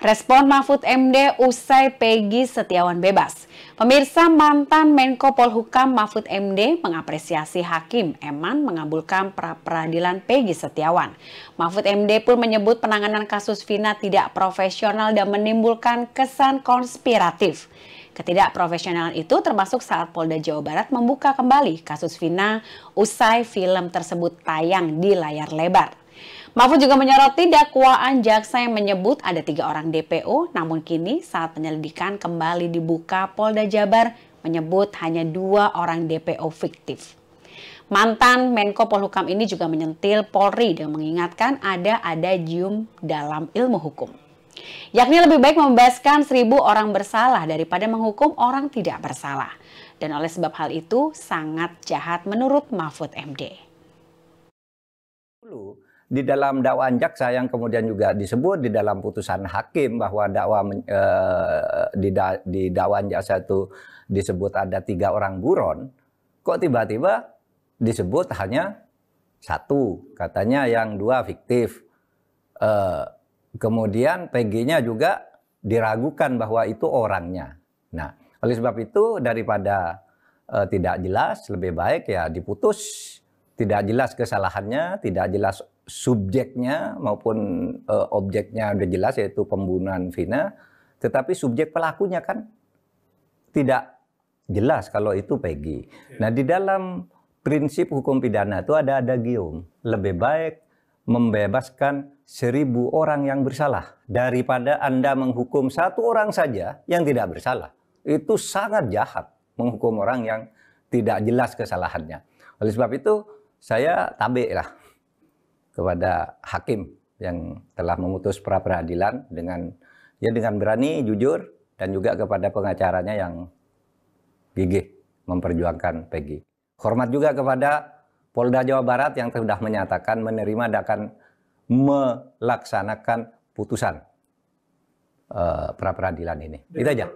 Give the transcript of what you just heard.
Respon Mahfud MD usai Peggy Setiawan bebas. Pemirsa mantan Menko Polhukam Mahfud MD mengapresiasi Hakim Eman mengabulkan pra-peradilan Peggy Setiawan. Mahfud MD pun menyebut penanganan kasus Vina tidak profesional dan menimbulkan kesan konspiratif. Ketidakprofesionalan itu termasuk saat Polda Jawa Barat membuka kembali kasus Vina usai film tersebut tayang di layar lebar. Mahfud juga menyoroti dakwaan jaksa yang menyebut ada tiga orang DPO, namun kini saat penyelidikan kembali dibuka Polda Jabar menyebut hanya dua orang DPO fiktif. Mantan Menko Polhukam ini juga menyentil Polri dan mengingatkan ada jium dalam ilmu hukum. Yakni lebih baik membebaskan seribu orang bersalah daripada menghukum orang tidak bersalah. Dan oleh sebab hal itu sangat jahat menurut Mahfud MD di dalam dakwaan jaksa yang kemudian juga disebut di dalam putusan hakim bahwa dakwa e, eh, di, da, di dakwaan jaksa itu disebut ada tiga orang buron, kok tiba-tiba disebut hanya satu, katanya yang dua fiktif. e, kemudian PG-nya juga diragukan bahwa itu orangnya. Nah, oleh sebab itu daripada e, tidak jelas, lebih baik ya diputus tidak jelas kesalahannya, tidak jelas subjeknya maupun uh, objeknya udah jelas yaitu pembunuhan Vina, tetapi subjek pelakunya kan tidak jelas kalau itu Peggy. Iya. Nah, di dalam prinsip hukum pidana itu ada ada gium. Lebih baik membebaskan seribu orang yang bersalah daripada Anda menghukum satu orang saja yang tidak bersalah. Itu sangat jahat menghukum orang yang tidak jelas kesalahannya. Oleh sebab itu, saya tabe lah kepada hakim yang telah memutus pra peradilan dengan ya dengan berani, jujur dan juga kepada pengacaranya yang gigih memperjuangkan Peggy. Hormat juga kepada Polda Jawa Barat yang sudah menyatakan menerima dan akan melaksanakan putusan uh, pra peradilan ini. Itu aja.